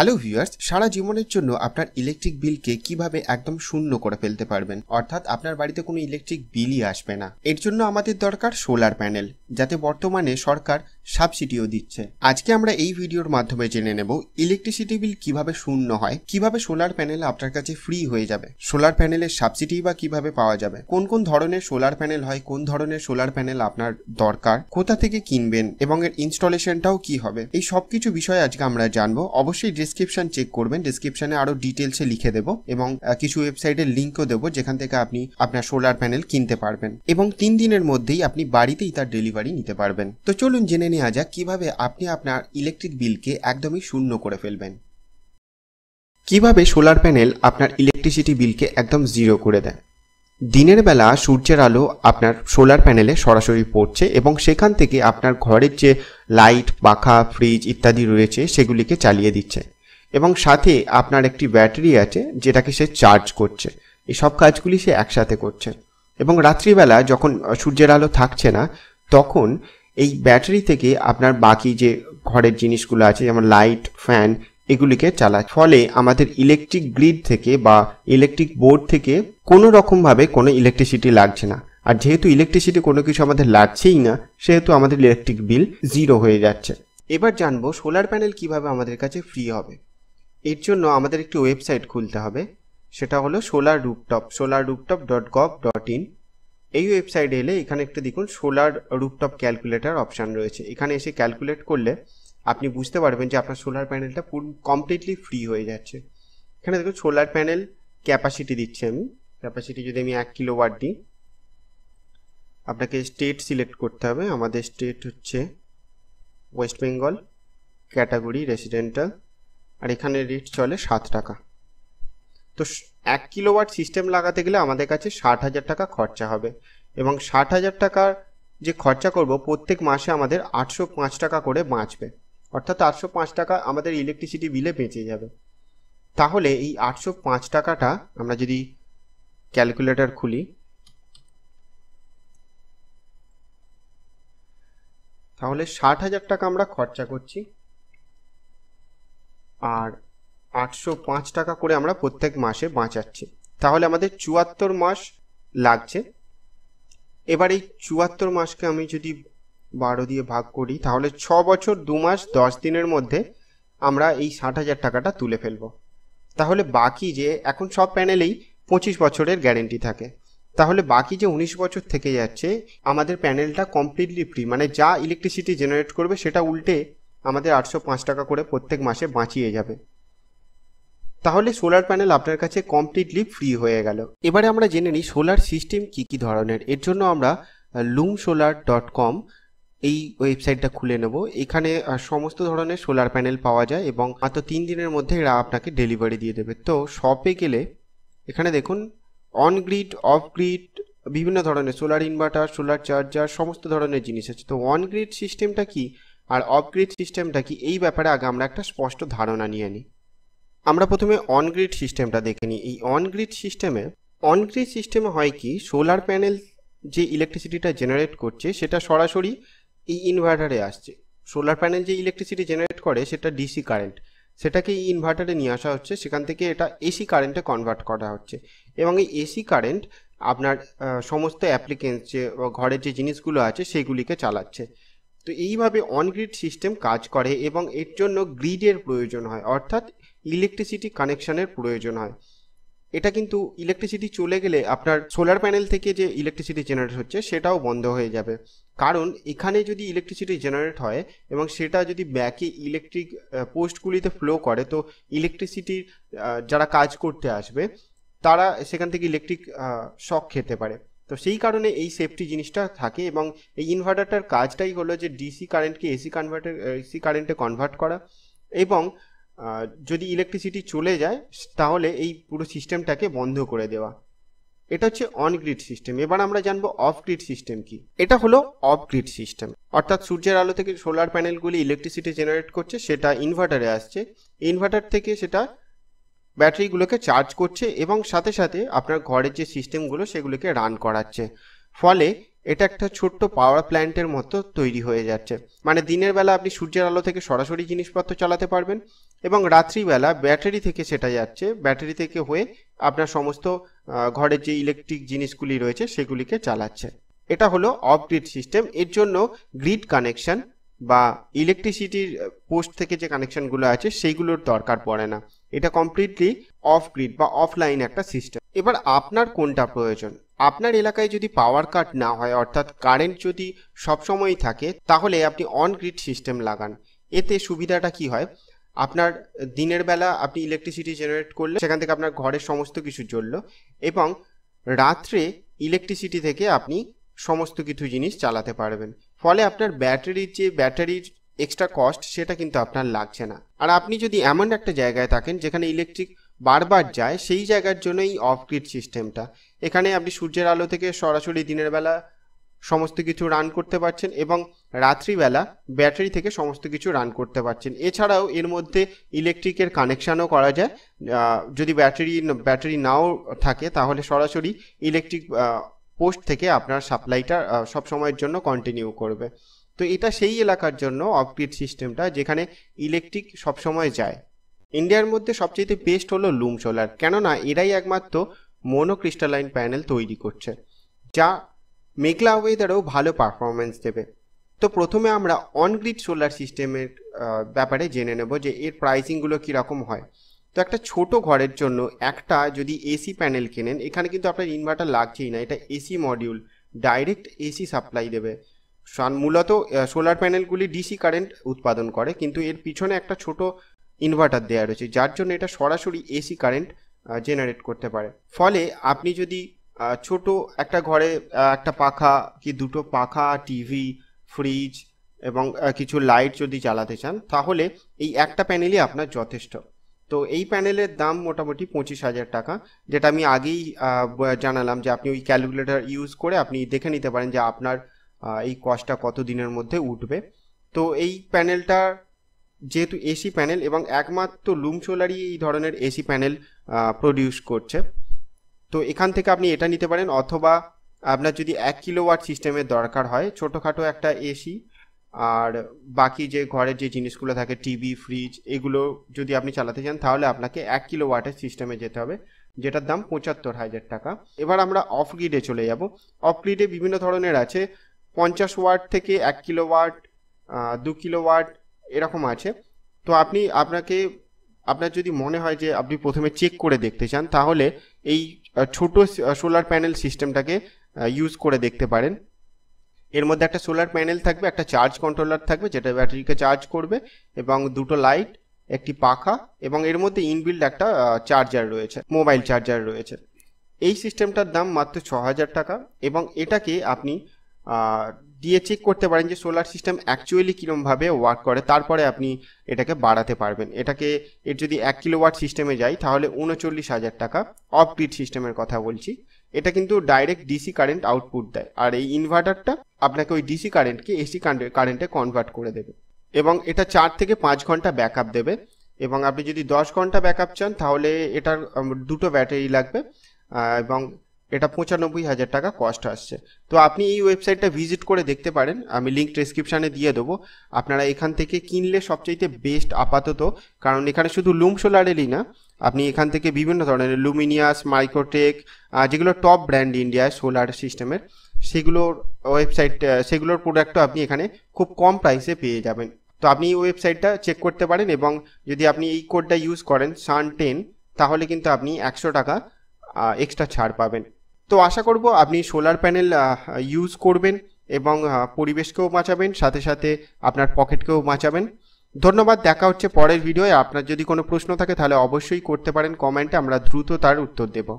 hello viewers সারা জীবনের জন্য আপনার ইলেকট্রিক বিলকে কিভাবে একদম শূন্য করে ফেলতে পারবেন অর্থাৎ আপনার বাড়িতে কোনো ইলেকট্রিক বিলই আসবে না এর জন্য আমাদের দরকার সোলার প্যানেল যাতে বর্তমানে সরকার সাবসিডিও দিচ্ছে আজকে আমরা এই ভিডিওর মাধ্যমে জেনে নেব ইলেকট্রিসিটি বিল কিভাবে শূন্য হয় কিভাবে সোলার প্যানেল আপনার কাছে ফ্রি হয়ে যাবে সোলার প্যানেলের সাবসিডি বা কিভাবে পাওয়া যাবে কোন কোন ধরনের সোলার প্যানেল হয় কোন ধরনের সোলার প্যানেল আপনার দরকার কোথা থেকে কিনবেন এবং এর ইনস্টলেশনটাও কি হবে এই সব কিছু বিষয়ে আজকে আমরা জানবো অবশ্যই ডিসক্রিপশন চেক করবেন ডিসক্রিপশনে আরো ডিটেলসে লিখে দেব এবং কিছু ওয়েবসাইটের লিঙ্কও দেবো যেখান থেকে আপনি আপনার সোলার প্যানেল কিনতে পারবেন এবং তিন দিনের মধ্যেই আপনি বাড়িতেই তার ডেলিভারি নিতে পারবেন তো চলুন জেনে নেওয়া যাক কিভাবে আপনি আপনার ইলেকট্রিক বিলকে একদমই শূন্য করে ফেলবেন কিভাবে সোলার প্যানেল আপনার ইলেকট্রিসিটি বিলকে একদম জিরো করে দেয় দিনের বেলা সূর্যের আলো আপনার সোলার প্যানেলে সরাসরি পড়ছে এবং সেখান থেকে আপনার ঘরের যে লাইট পাখা ফ্রিজ ইত্যাদি রয়েছে সেগুলিকে চালিয়ে দিচ্ছে এবং সাথে আপনার একটি ব্যাটারি আছে যেটাকে সে চার্জ করছে এসব কাজগুলি সে একসাথে করছে এবং রাত্রিবেলা যখন সূর্যের আলো থাকছে না তখন এই ব্যাটারি থেকে আপনার বাকি যে ঘরের জিনিসগুলো আছে যেমন লাইট ফ্যান এগুলিকে চালায় ফলে আমাদের ইলেকট্রিক গ্রিড থেকে বা ইলেকট্রিক বোর্ড থেকে কোনো রকমভাবে কোনো ইলেকট্রিসিটি লাগছে না আর যেহেতু ইলেকট্রিসিটি কোনো কিছু আমাদের লাগছেই না সেহেতু আমাদের ইলেকট্রিক বিল জিরো হয়ে যাচ্ছে এবার জানবো সোলার প্যানেল কিভাবে আমাদের কাছে ফ্রি হবে এর জন্য আমাদের একটি ওয়েবসাইট খুলতে হবে সেটা হলো solar rooftop solar rooftop dot gov dot in এই ওয়েবসাইটে এলে এখানে একটু দেখুন সোলার রুপটপ ক্যালকুলেটার অপশান রয়েছে এখানে এসে ক্যালকুলেট করলে আপনি বুঝতে পারবেন যে আপনার সোলার প্যানেলটা পুরো কমপ্লিটলি ফ্রি হয়ে যাচ্ছে এখানে দেখুন সোলার প্যানেল ক্যাপাসিটি দিচ্ছি আমি ক্যাপাসিটি যদি আমি এক কিলো ওয়ার দিই আপনাকে স্টেট সিলেক্ট করতে হবে আমাদের স্টেট হচ্ছে ওয়েস্ট বেঙ্গল ক্যাটাগরি রেসিডেন্টাল আর এখানে রেট চলে সাত টাকা তো এক কিলোওয়াট সিস্টেম লাগাতে গেলে আমাদের কাছে ষাট হাজার টাকা খরচা হবে এবং ষাট হাজার টাকার যে খরচা করব প্রত্যেক মাসে আমাদের আটশো পাঁচ টাকা করে বাঁচবে অর্থাৎ আটশো পাঁচ টাকা আমাদের ইলেকট্রিসিটি বিলে বেঁচে যাবে তাহলে এই আটশো পাঁচ টাকাটা আমরা যদি ক্যালকুলেটর খুলি তাহলে ষাট হাজার টাকা আমরা খরচা করছি আর আটশো পাঁচ টাকা করে আমরা প্রত্যেক মাসে বাঁচাচ্ছি তাহলে আমাদের চুয়াত্তর মাস লাগছে এবার এই চুয়াত্তর মাসকে আমি যদি বারো দিয়ে ভাগ করি তাহলে ছ বছর দু মাস দশ দিনের মধ্যে আমরা এই ষাট হাজার টাকাটা তুলে ফেলব তাহলে বাকি যে এখন সব প্যানেলেই পঁচিশ বছরের গ্যারেন্টি থাকে তাহলে বাকি যে উনিশ বছর থেকে যাচ্ছে আমাদের প্যানেলটা কমপ্লিটলি ফ্রি মানে যা ইলেকট্রিসিটি জেনারেট করবে সেটা উল্টে আমাদের আটশো পাঁচ টাকা করে প্রত্যেক মাসে বাঁচিয়ে যাবে তাহলে সোলার প্যানেল আপনার কাছে কমপ্লিটলি ফ্রি হয়ে গেল এবারে আমরা জেনে নিই সোলার সিস্টেম কি কি ধরনের এর জন্য আমরা লুম সোলার ডট কম এই ওয়েবসাইটটা খুলে নেব এখানে সমস্ত ধরনের সোলার প্যানেল পাওয়া যায় এবং মাত্র তিন দিনের মধ্যে এরা আপনাকে ডেলিভারি দিয়ে দেবে তো শপে গেলে এখানে দেখুন অন গ্রিড অফ গ্রিড বিভিন্ন ধরনের সোলার ইনভার্টার সোলার চার্জার সমস্ত ধরনের জিনিস আছে তো অন গ্রিড সিস্টেমটা কি আর অফ গ্রিড সিস্টেমটা কি এই ব্যাপারে আগে আমরা একটা স্পষ্ট ধারণা নিয়ে নিই আমরা প্রথমে অনগ্রিড সিস্টেমটা দেখে নিই এই অনগ্রিড সিস্টেমে অনগ্রিড সিস্টেমে হয় কি সোলার প্যানেল যে ইলেকট্রিসিটিটা জেনারেট করছে সেটা সরাসরি এই ইনভার্টারে আসছে সোলার প্যানেল যে ইলেকট্রিসিটি জেনারেট করে সেটা ডিসি কারেন্ট সেটাকে এই ইনভার্টারে নিয়ে আসা হচ্ছে সেখান থেকে এটা এসি কারেন্টে কনভার্ট করা হচ্ছে এবং এই এসি কারেন্ট আপনার সমস্ত অ্যাপ্লিকেন্স যে ঘরের যে জিনিসগুলো আছে সেগুলিকে চালাচ্ছে তো এইভাবে অনগ্রিড সিস্টেম কাজ করে এবং এর জন্য গ্রিডের প্রয়োজন হয় অর্থাৎ ইলেকট্রিসিটি কানেকশানের প্রয়োজন হয় এটা কিন্তু ইলেকট্রিসিটি চলে গেলে আপনার সোলার প্যানেল থেকে যে ইলেকট্রিসিটি জেনারেট হচ্ছে সেটাও বন্ধ হয়ে যাবে কারণ এখানে যদি ইলেকট্রিসিটি জেনারেট হয় এবং সেটা যদি ব্যাকে ইলেকট্রিক পোস্টগুলিতে ফ্লো করে তো ইলেকট্রিসিটির যারা কাজ করতে আসবে তারা সেখান থেকে ইলেকট্রিক শক খেতে পারে তো সেই কারণে এই সেফটি জিনিসটা থাকে এবং এই ইনভার্টারটার কাজটাই হলো যে ডিসি কারেন্টকে এসি কনভার্টার এসি কারেন্টে কনভার্ট করা এবং যদি ইলেকট্রিসিটি চলে যায় তাহলে এই পুরো সিস্টেমটাকে বন্ধ করে দেওয়া এটা হচ্ছে অন গ্রিড সিস্টেম এবার আমরা জানবো অফ গ্রিড সিস্টেম কি এটা হলো অফ গ্রিড সিস্টেম অর্থাৎ সূর্যের আলো থেকে সোলার প্যানেলগুলি ইলেকট্রিসিটি জেনারেট করছে সেটা ইনভার্টারে আসছে ইনভার্টার থেকে সেটা ব্যাটারিগুলোকে চার্জ করছে এবং সাথে সাথে আপনার ঘরের যে সিস্টেমগুলো সেগুলোকে রান করাচ্ছে ফলে এটা একটা ছোট্ট পাওয়ার প্ল্যান্টের মতো তৈরি হয়ে যাচ্ছে মানে দিনের বেলা আপনি সূর্যের আলো থেকে সরাসরি জিনিসপত্র চালাতে পারবেন এবং রাত্রিবেলা ব্যাটারি থেকে সেটা যাচ্ছে ব্যাটারি থেকে হয়ে আপনার সমস্ত ঘরের যে ইলেকট্রিক জিনিসগুলি রয়েছে সেগুলিকে চালাচ্ছে এটা হলো অফ গ্রিড সিস্টেম এর জন্য গ্রিড কানেকশন বা ইলেকট্রিসিটির পোস্ট থেকে যে কানেকশনগুলো আছে সেইগুলোর দরকার পড়ে না এটা কমপ্লিটলি অফ গ্রিড বা অফলাইন একটা সিস্টেম এবার আপনার কোনটা প্রয়োজন আপনার এলাকায় যদি পাওয়ার কাট না হয় অর্থাৎ কারেন্ট যদি সবসময়ই থাকে তাহলে আপনি অন গ্রিড সিস্টেম লাগান এতে সুবিধাটা কি হয় আপনার দিনের বেলা আপনি ইলেকট্রিসিটি জেনারেট করলে সেখান থেকে আপনার ঘরের সমস্ত কিছু জ্বলল এবং রাত্রে ইলেকট্রিসিটি থেকে আপনি সমস্ত কিছু জিনিস চালাতে পারবেন ফলে আপনার ব্যাটারির যে ব্যাটারির এক্সট্রা কস্ট সেটা কিন্তু আপনার লাগছে না আর আপনি যদি এমন একটা জায়গায় থাকেন যেখানে ইলেকট্রিক বারবার যায় সেই জায়গার জন্য এই অফ গ্রিড সিস্টেমটা এখানে আপনি সূর্যের আলো থেকে সরাসরি দিনের বেলা সমস্ত কিছু রান করতে পারছেন এবং রাত্রিবেলা ব্যাটারি থেকে সমস্ত কিছু রান করতে পারছেন এছাড়াও এর মধ্যে ইলেকট্রিকের কানেকশানও করা যায় যদি ব্যাটারি ব্যাটারি নাও থাকে তাহলে সরাসরি ইলেকট্রিক পোস্ট থেকে আপনার সাপ্লাইটা সব সময়ের জন্য কন্টিনিউ করবে তো এটা সেই এলাকার জন্য অফগ্রিড সিস্টেমটা যেখানে ইলেকট্রিক সবসময় যায় ইন্ডিয়ার মধ্যে সবচেয়ে বেস্ট হলো লুম সোলার কেননা এরাই একমাত্র মনোক্রিস্টালাইন প্যানেল তৈরি করছে যা মেঘলা ওয়েদারেও ভালো পারফরমেন্স দেবে তো প্রথমে আমরা অনগ্রিড সোলার সিস্টেমের ব্যাপারে জেনে নেব যে এর প্রাইসিংগুলো কীরকম হয় তো একটা ছোট ঘরের জন্য একটা যদি এসি প্যানেল কেনেন এখানে কিন্তু আপনার ইনভার্টার লাগছেই না এটা AC module direct AC supply দেবে মূলত সোলার প্যানেলগুলি ডিসি কারেন্ট উৎপাদন করে কিন্তু এর পিছনে একটা ছোট ইনভার্টার দেওয়া রয়েছে যার জন্য এটা সরাসরি এসি কারেন্ট জেনারেট করতে পারে ফলে আপনি যদি ছোট একটা ঘরে একটা পাখা কি দুটো পাখা টিভি ফ্রিজ এবং কিছু লাইট যদি চালাতে চান তাহলে এই একটা প্যানেলই আপনার যথেষ্ট তো এই প্যানেলের দাম মোটামুটি পঁচিশ হাজার টাকা যেটা আমি আগেই জানালাম যে আপনি ওই ক্যালকুলেটর ইউজ করে আপনি দেখে নিতে পারেন যে আপনার এই কস্টটা কত দিনের মধ্যে উঠবে তো এই প্যানেলটার যেহেতু এসি প্যানেল এবং একমাত্র লুম সোলারই এই ধরনের এসি প্যানেল প্রডিউস করছে তো এখান থেকে আপনি এটা নিতে পারেন অথবা আপনার যদি এক কিলোওয়াট সিস্টেমের দরকার হয় ছোটোখাটো একটা এসি আর বাকি যে ঘরের যে জিনিসগুলো থাকে টিভি ফ্রিজ এগুলো যদি আপনি চালাতে চান তাহলে আপনাকে এক কিলোওয়াটের সিস্টেমে যেতে হবে যেটার দাম পঁচাত্তর হাজার টাকা এবার আমরা অফ গ্রিডে চলে যাব অফ গ্রিডে বিভিন্ন ধরনের আছে পঞ্চাশ ওয়াট থেকে এক কিলোওয়াট দু কিলোওয়াট এরকম আছে তো আপনি আপনাকে আপনার যদি মনে হয় যে আপনি প্রথমে চেক করে দেখতে চান তাহলে এই ছোট সোলার প্যানেল সিস্টেমটাকে ইউজ করে দেখতে পারেন এর মধ্যে একটা সোলার প্যানেল থাকবে একটা চার্জ কন্ট্রোলার থাকবে যেটা ব্যাটারিকে চার্জ করবে এবং দুটো লাইট একটি পাখা এবং এর মধ্যে ইনবিল্ড একটা চার্জার রয়েছে মোবাইল চার্জার রয়েছে এই সিস্টেমটার দাম মাত্র ছ হাজার টাকা এবং এটাকে আপনি দিয়ে চেক করতে পারেন যে সোলার সিস্টেম অ্যাকচুয়ালি কীরমভাবে ওয়ার্ক করে তারপরে আপনি এটাকে বাড়াতে পারবেন এটাকে এর যদি এক কিলোওয়াট সিস্টেমে যাই তাহলে উনচল্লিশ হাজার টাকা অফ গ্রিড সিস্টেমের কথা বলছি এটা কিন্তু ডাইরেক্ট ডিসি কারেন্ট আউটপুট দেয় আর এই ইনভার্টারটা আপনাকে ওই ডিসি কারেন্টকে এসি কারেন্টে কনভার্ট করে দেবে এবং এটা চার থেকে পাঁচ ঘন্টা ব্যাক দেবে এবং আপনি যদি দশ ঘন্টা ব্যাক চান তাহলে এটার দুটো ব্যাটারি লাগবে এবং এটা পঁচানব্বই হাজার টাকা কস্ট আসছে তো আপনি এই ওয়েবসাইটটা ভিজিট করে দেখতে পারেন আমি লিঙ্ক ডিসক্রিপশানে দিয়ে দেবো আপনারা এখান থেকে কিনলে সবচাইতে বেস্ট আপাতত কারণ এখানে শুধু লুম সোলারেরই না আপনি এখান থেকে বিভিন্ন ধরনের লুমিনিয়াস মাইক্রোটেক যেগুলো টপ ব্র্যান্ড ইন্ডিয়ায় সোলার সিস্টেমের সেগুলোর ওয়েবসাইট সেগুলোর প্রোডাক্টও আপনি এখানে খুব কম প্রাইসে পেয়ে যাবেন তো আপনি এই ওয়েবসাইটটা চেক করতে পারেন এবং যদি আপনি এই কোডটা ইউজ করেন সান টেন তাহলে কিন্তু আপনি একশো টাকা এক্সট্রা ছাড় পাবেন তো আশা করব আপনি সোলার প্যানেল ইউজ করবেন এবং পরিবেশকেও বাঁচাবেন সাথে সাথে আপনার পকেটকেও বাঁচাবেন ধন্যবাদ দেখা হচ্ছে পরের ভিডিওয়ে আপনার যদি কোনো প্রশ্ন থাকে তাহলে অবশ্যই করতে পারেন কমেন্টে আমরা দ্রুত তার উত্তর দেবো